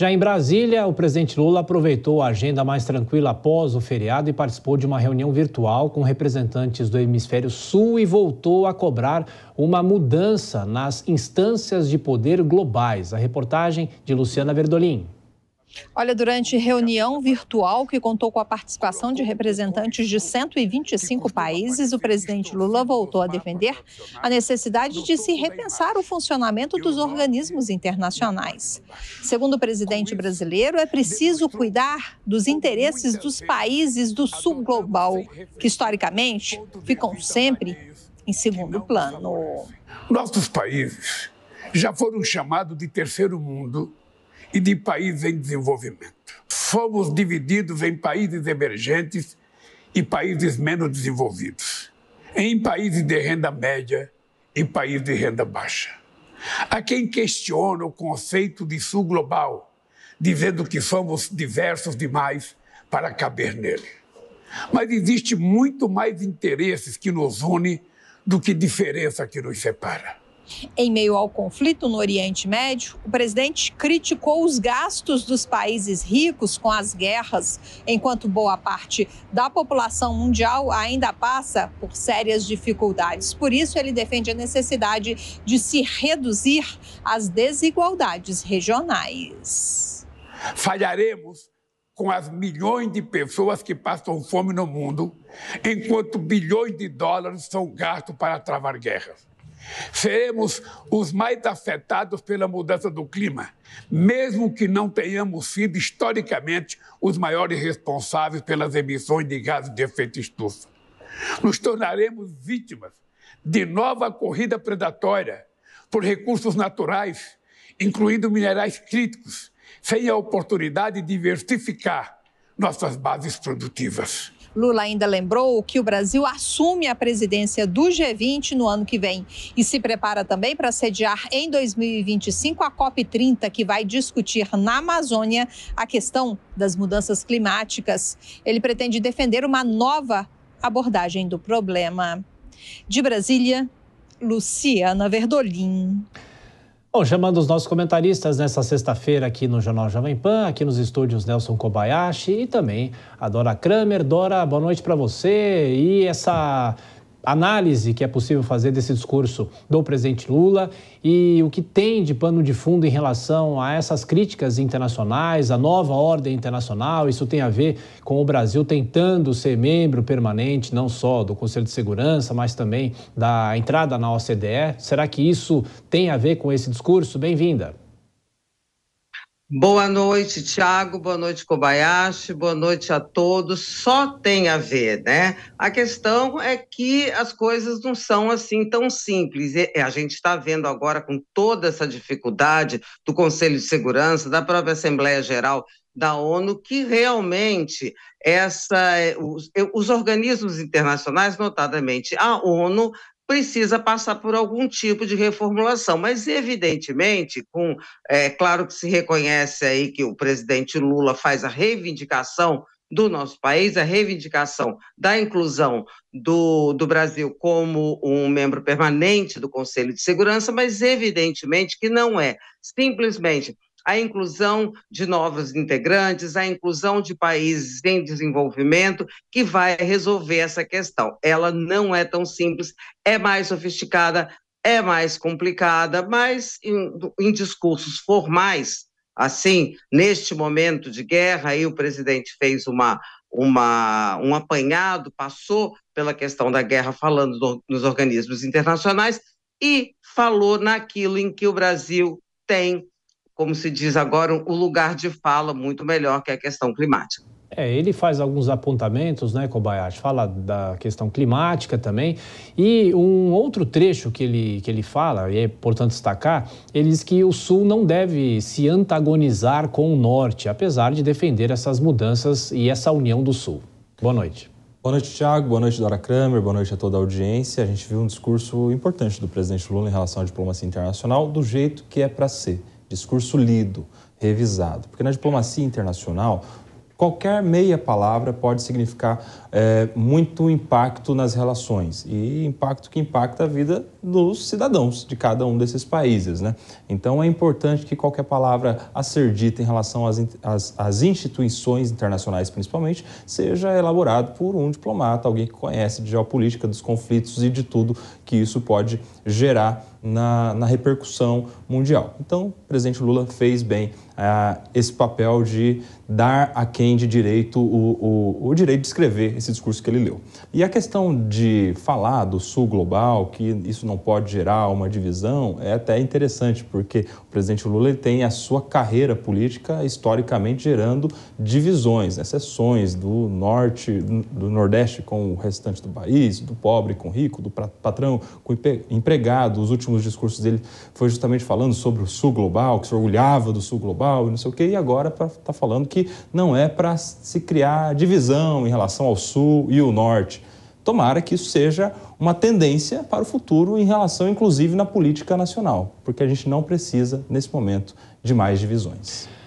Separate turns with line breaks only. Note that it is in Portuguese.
Já em Brasília, o presidente Lula aproveitou a agenda mais tranquila após o feriado e participou de uma reunião virtual com representantes do hemisfério sul e voltou a cobrar uma mudança nas instâncias de poder globais. A reportagem de Luciana Verdolim.
Olha, durante reunião virtual que contou com a participação de representantes de 125 países, o presidente Lula voltou a defender a necessidade de se repensar o funcionamento dos organismos internacionais. Segundo o presidente brasileiro, é preciso cuidar dos interesses dos países do sul global, que historicamente ficam sempre em segundo plano.
Nossos países já foram chamados de terceiro mundo e de países em desenvolvimento. Fomos divididos em países emergentes e países menos desenvolvidos, em países de renda média e países de renda baixa. Há quem questiona o conceito de sul global, dizendo que somos diversos demais para caber nele. Mas existe muito mais interesses que nos une do que diferença que nos separa.
Em meio ao conflito no Oriente Médio, o presidente criticou os gastos dos países ricos com as guerras, enquanto boa parte da população mundial ainda passa por sérias dificuldades. Por isso, ele defende a necessidade de se reduzir as desigualdades regionais.
Falharemos com as milhões de pessoas que passam fome no mundo, enquanto bilhões de dólares são gastos para travar guerras. Seremos os mais afetados pela mudança do clima, mesmo que não tenhamos sido historicamente os maiores responsáveis pelas emissões de gases de efeito estufa. Nos tornaremos vítimas de nova corrida predatória por recursos naturais, incluindo minerais críticos, sem a oportunidade de diversificar nossas bases produtivas. Lula
ainda lembrou que o Brasil assume a presidência do G20 no ano que vem e se prepara também para sediar em 2025 a COP30, que vai discutir na Amazônia a questão das mudanças climáticas. Ele pretende defender uma nova abordagem do problema. De Brasília, Luciana Verdolim.
Bom, chamando os nossos comentaristas nessa sexta-feira aqui no Jornal Jovem Pan, aqui nos estúdios Nelson Kobayashi e também a Dora Kramer. Dora, boa noite para você e essa análise que é possível fazer desse discurso do presidente Lula e o que tem de pano de fundo em relação a essas críticas internacionais, a nova ordem internacional. Isso tem a ver com o Brasil tentando ser membro permanente não só do Conselho de Segurança, mas também da entrada na OCDE. Será que isso tem a ver com esse discurso? Bem-vinda.
Boa noite, Tiago. Boa noite, Kobayashi. Boa noite a todos. Só tem a ver, né? A questão é que as coisas não são assim tão simples. E a gente está vendo agora com toda essa dificuldade do Conselho de Segurança, da própria Assembleia Geral da ONU, que realmente essa, eh, os, eh, os organismos internacionais, notadamente a ONU, precisa passar por algum tipo de reformulação. Mas, evidentemente, com é claro que se reconhece aí que o presidente Lula faz a reivindicação do nosso país, a reivindicação da inclusão do, do Brasil como um membro permanente do Conselho de Segurança, mas evidentemente que não é simplesmente a inclusão de novos integrantes, a inclusão de países em desenvolvimento, que vai resolver essa questão. Ela não é tão simples, é mais sofisticada, é mais complicada, mas em, em discursos formais, assim, neste momento de guerra, aí o presidente fez uma, uma, um apanhado, passou pela questão da guerra falando do, nos organismos internacionais e falou naquilo em que o Brasil tem como se diz agora, o lugar de fala muito melhor que a questão climática.
É, ele faz alguns apontamentos, né, Kobayashi? Fala da questão climática também. E um outro trecho que ele, que ele fala, e é importante destacar, ele diz que o Sul não deve se antagonizar com o Norte, apesar de defender essas mudanças e essa união do Sul. Boa noite.
Boa noite, Tiago. Boa noite, Dora Kramer. Boa noite a toda a audiência. A gente viu um discurso importante do presidente Lula em relação à diplomacia internacional, do jeito que é para ser discurso lido, revisado. Porque na diplomacia internacional, qualquer meia palavra pode significar é, muito impacto nas relações e impacto que impacta a vida dos cidadãos de cada um desses países. Né? Então é importante que qualquer palavra a ser dita em relação às, às, às instituições internacionais, principalmente, seja elaborado por um diplomata, alguém que conhece de geopolítica, dos conflitos e de tudo que isso pode gerar na, na repercussão mundial. Então, o presidente Lula fez bem ah, esse papel de dar a quem de direito o, o, o, direito de escrever esse discurso que ele leu. E a questão de falar do sul global, que isso não pode gerar uma divisão, é até interessante, porque o presidente Lula tem a sua carreira política historicamente gerando divisões, né? do norte, do nordeste com o restante do país, do pobre com o rico, do patrão com o empregado. Os últimos últimos discursos dele foi justamente falando sobre o Sul Global, que se orgulhava do Sul Global e não sei o quê, e agora está falando que não é para se criar divisão em relação ao Sul e o Norte. Tomara que isso seja uma tendência para o futuro em relação, inclusive, na política nacional, porque a gente não precisa, nesse momento, de mais divisões.